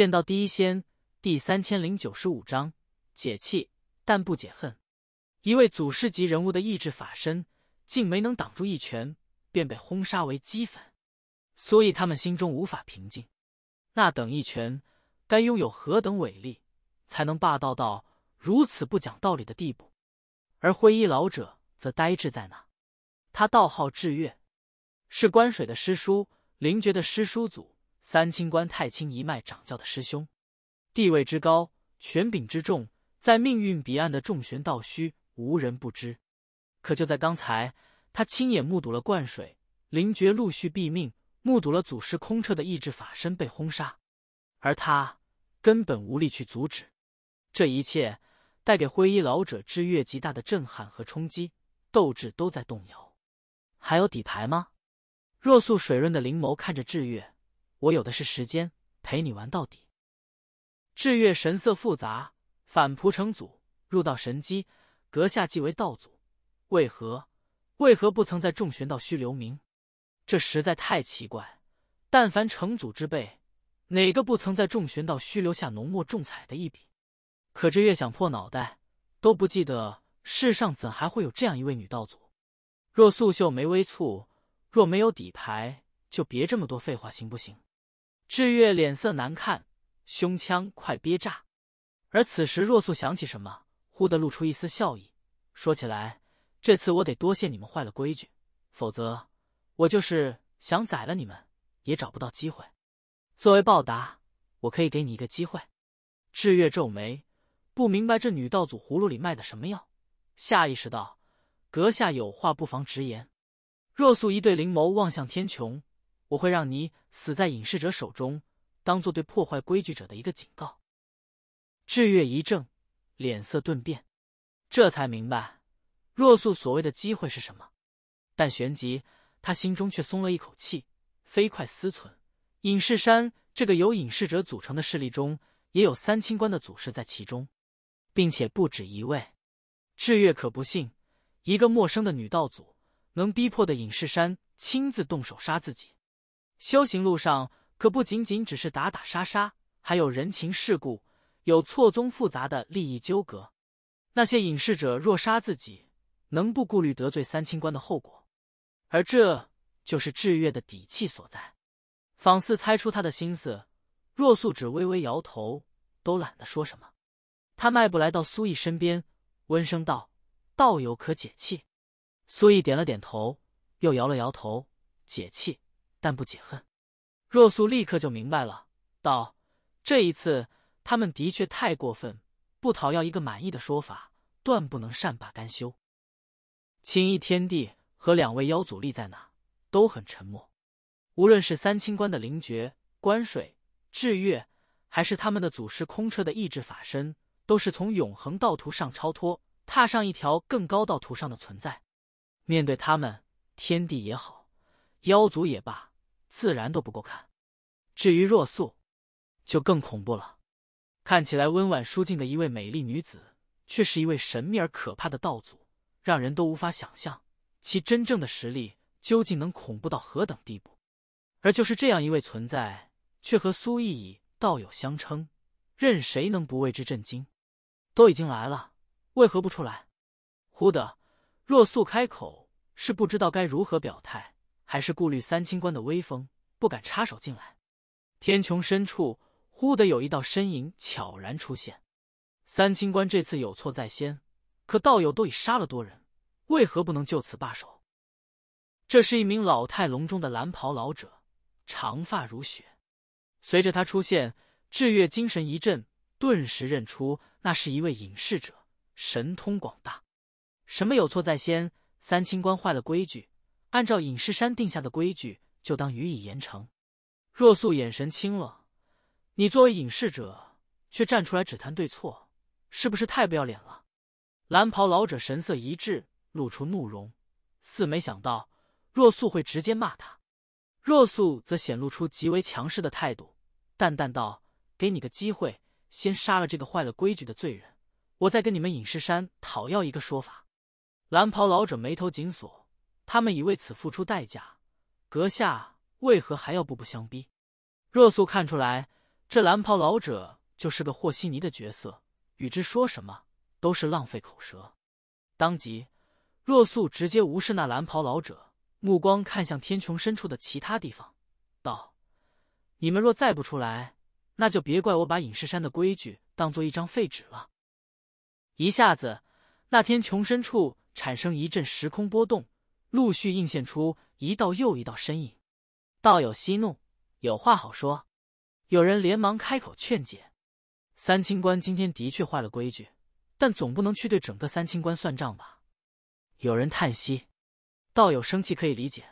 见到第一仙第三千零九十五章，解气但不解恨。一位祖师级人物的意志法身，竟没能挡住一拳，便被轰杀为齑粉。所以他们心中无法平静。那等一拳，该拥有何等伟力，才能霸道到如此不讲道理的地步？而灰衣老者则呆滞在那。他道号智月，是观水的师叔，灵觉的师叔祖。三清观太清一脉掌教的师兄，地位之高，权柄之重，在命运彼岸的重玄道虚无人不知。可就在刚才，他亲眼目睹了灌水灵觉陆续毙命，目睹了祖师空彻的意志法身被轰杀，而他根本无力去阻止。这一切带给灰衣老者之月极大的震撼和冲击，斗志都在动摇。还有底牌吗？若素水润的灵眸看着智月。我有的是时间陪你玩到底。智月神色复杂，反璞成祖入道神机，阁下即为道祖，为何为何不曾在众玄道虚留名？这实在太奇怪。但凡成祖之辈，哪个不曾在众玄道虚留下浓墨重彩的一笔？可这越想破脑袋，都不记得世上怎还会有这样一位女道祖。若素秀没微蹙，若没有底牌，就别这么多废话，行不行？智月脸色难看，胸腔快憋炸。而此时若素想起什么，忽的露出一丝笑意，说起来，这次我得多谢你们坏了规矩，否则我就是想宰了你们，也找不到机会。作为报答，我可以给你一个机会。智月皱眉，不明白这女道祖葫芦里卖的什么药，下意识道：“阁下有话不妨直言。”若素一对灵眸望向天穹。我会让你死在隐士者手中，当做对破坏规矩者的一个警告。志月一怔，脸色顿变，这才明白若素所谓的机会是什么。但旋即，他心中却松了一口气，飞快思忖：隐士山这个由隐士者组成的势力中，也有三清观的祖师在其中，并且不止一位。志月可不信，一个陌生的女道祖能逼迫的隐士山亲自动手杀自己。修行路上可不仅仅只是打打杀杀，还有人情世故，有错综复杂的利益纠葛。那些隐士者若杀自己，能不顾虑得罪三清官的后果？而这就是制约的底气所在。仿似猜出他的心思，若素只微微摇头，都懒得说什么。他迈步来到苏毅身边，温声道：“道友可解气？”苏毅点了点头，又摇了摇头：“解气。”但不解恨，若素立刻就明白了，道：“这一次他们的确太过分，不讨要一个满意的说法，断不能善罢甘休。”青衣天帝和两位妖祖立在哪，都很沉默。无论是三清观的灵觉、观水、智月，还是他们的祖师空彻的意志法身，都是从永恒道途上超脱，踏上一条更高道途上的存在。面对他们，天帝也好，妖族也罢。自然都不够看，至于若素，就更恐怖了。看起来温婉淑静的一位美丽女子，却是一位神秘而可怕的道祖，让人都无法想象其真正的实力究竟能恐怖到何等地步。而就是这样一位存在，却和苏毅以道友相称，任谁能不为之震惊？都已经来了，为何不出来？忽的，若素开口，是不知道该如何表态。还是顾虑三清观的威风，不敢插手进来。天穹深处，忽的有一道身影悄然出现。三清观这次有错在先，可道友都已杀了多人，为何不能就此罢手？这是一名老态龙钟的蓝袍老者，长发如雪。随着他出现，智月精神一振，顿时认出那是一位隐士者，神通广大。什么有错在先？三清观坏了规矩。按照隐士山定下的规矩，就当予以严惩。若素眼神清冷，你作为隐士者，却站出来只谈对错，是不是太不要脸了？蓝袍老者神色一滞，露出怒容，似没想到若素会直接骂他。若素则显露出极为强势的态度，淡淡道：“给你个机会，先杀了这个坏了规矩的罪人，我再跟你们隐士山讨要一个说法。”蓝袍老者眉头紧锁。他们已为此付出代价，阁下为何还要步步相逼？若素看出来，这蓝袍老者就是个和稀泥的角色，与之说什么都是浪费口舌。当即，若素直接无视那蓝袍老者，目光看向天穹深处的其他地方，道：“你们若再不出来，那就别怪我把隐士山的规矩当做一张废纸了。”一下子，那天穹深处产生一阵时空波动。陆续映现出一道又一道身影，道友息怒，有话好说。有人连忙开口劝解：“三清观今天的确坏了规矩，但总不能去对整个三清观算账吧？”有人叹息：“道友生气可以理解，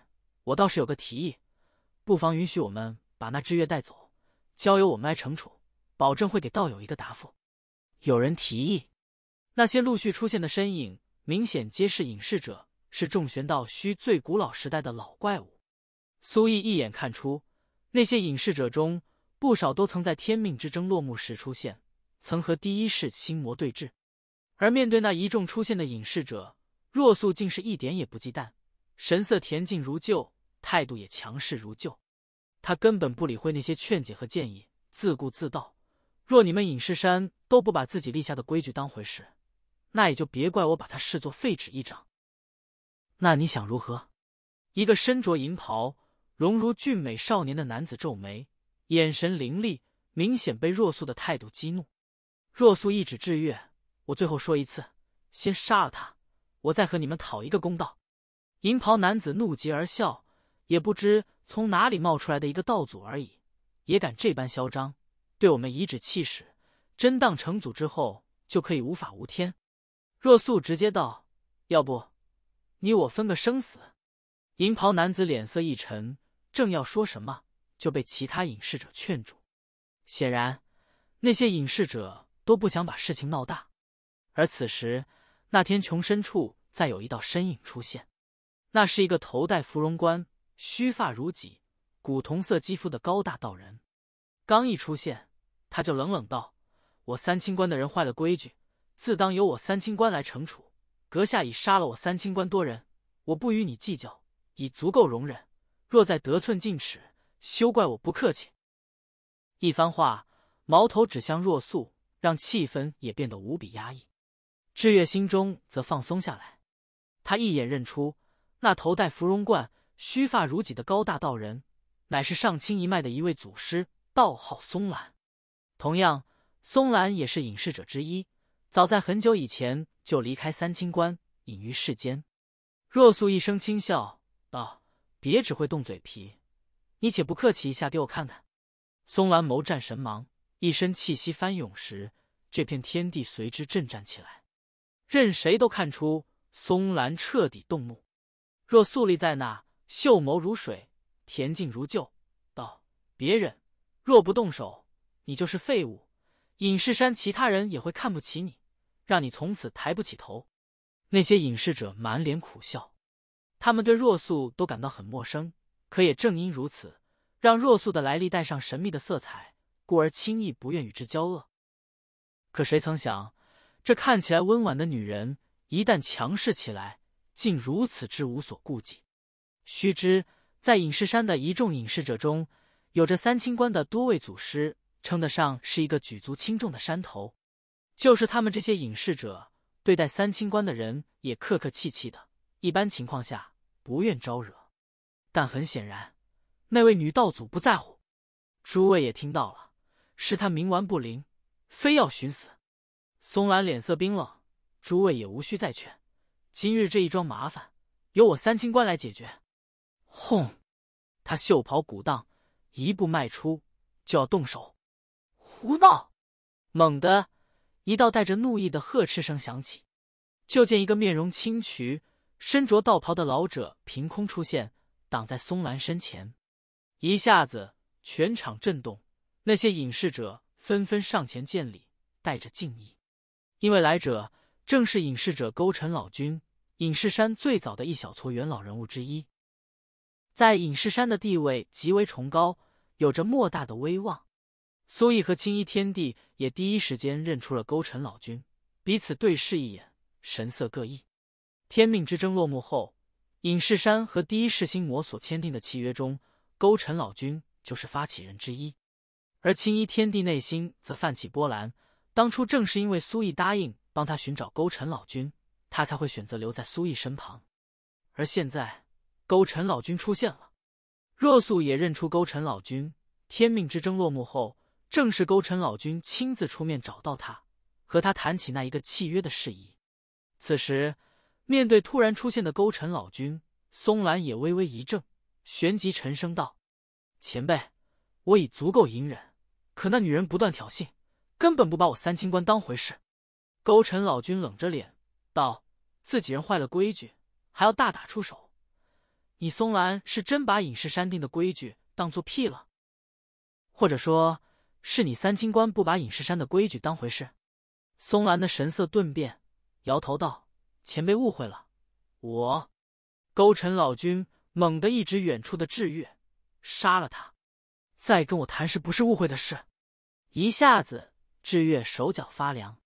我倒是有个提议，不妨允许我们把那知月带走，交由我们来惩处，保证会给道友一个答复。”有人提议。那些陆续出现的身影，明显皆是隐士者。是重玄道虚最古老时代的老怪物，苏毅一眼看出，那些隐世者中不少都曾在天命之争落幕时出现，曾和第一世心魔对峙。而面对那一众出现的隐世者，若素竟是一点也不忌惮，神色恬静如旧，态度也强势如旧。他根本不理会那些劝解和建议，自顾自道：“若你们隐世山都不把自己立下的规矩当回事，那也就别怪我把他视作废纸一张。”那你想如何？一个身着银袍、容如俊美少年的男子皱眉，眼神凌厉，明显被若素的态度激怒。若素一指制月：“我最后说一次，先杀了他，我再和你们讨一个公道。”银袍男子怒极而笑，也不知从哪里冒出来的一个道祖而已，也敢这般嚣张，对我们颐指气使？真当成祖之后就可以无法无天？若素直接道：“要不？”你我分个生死。银袍男子脸色一沉，正要说什么，就被其他隐士者劝住。显然，那些隐士者都不想把事情闹大。而此时，那天穹深处再有一道身影出现，那是一个头戴芙蓉冠、须发如戟、古铜色肌肤的高大道人。刚一出现，他就冷冷道：“我三清观的人坏了规矩，自当由我三清观来惩处。”阁下已杀了我三清观多人，我不与你计较，已足够容忍。若再得寸进尺，休怪我不客气。一番话，矛头指向若素，让气氛也变得无比压抑。志月心中则放松下来，他一眼认出那头戴芙蓉冠、须发如戟的高大道人，乃是上清一脉的一位祖师，道号松兰。同样，松兰也是隐士者之一，早在很久以前。就离开三清观，隐于世间。若素一声轻笑，道：“别只会动嘴皮，你且不客气一下，给我看看。”松兰眸战神芒，一身气息翻涌时，这片天地随之震颤起来。任谁都看出，松兰彻底动怒。若素立在那，秀眸如水，恬静如旧，道：“别忍，若不动手，你就是废物。隐士山其他人也会看不起你。”让你从此抬不起头。那些隐士者满脸苦笑，他们对若素都感到很陌生，可也正因如此，让若素的来历带上神秘的色彩，故而轻易不愿与之交恶。可谁曾想，这看起来温婉的女人，一旦强势起来，竟如此之无所顾忌。须知，在隐士山的一众隐士者中，有着三清观的多位祖师，称得上是一个举足轻重的山头。就是他们这些隐士者对待三清观的人也客客气气的，一般情况下不愿招惹。但很显然，那位女道祖不在乎。诸位也听到了，是她冥顽不灵，非要寻死。松兰脸色冰冷，诸位也无需再劝，今日这一桩麻烦由我三清观来解决。轰！他袖袍鼓荡，一步迈出就要动手。胡闹！猛地。一道带着怒意的呵斥声响起，就见一个面容清癯、身着道袍的老者凭空出现，挡在松兰身前。一下子，全场震动，那些隐士者纷纷上前见礼，带着敬意，因为来者正是隐士者勾陈老君，隐士山最早的一小撮元老人物之一，在隐士山的地位极为崇高，有着莫大的威望。苏毅和青衣天帝也第一时间认出了勾陈老君，彼此对视一眼，神色各异。天命之争落幕后，隐世山和第一世心魔所签订的契约中，勾陈老君就是发起人之一。而青衣天帝内心则泛起波澜，当初正是因为苏毅答应帮他寻找勾陈老君，他才会选择留在苏毅身旁。而现在，勾陈老君出现了。若素也认出勾陈老君，天命之争落幕后。正是勾陈老君亲自出面找到他，和他谈起那一个契约的事宜。此时，面对突然出现的勾陈老君，松兰也微微一怔，旋即沉声道：“前辈，我已足够隐忍，可那女人不断挑衅，根本不把我三清观当回事。”勾陈老君冷着脸道：“自己人坏了规矩，还要大打出手，你松兰是真把隐士山定的规矩当做屁了，或者说……”是你三清观不把隐士山的规矩当回事？松兰的神色顿变，摇头道：“前辈误会了，我。”勾陈老君猛地一指远处的智月，杀了他，再跟我谈，是不是误会的事？一下子，智月手脚发凉。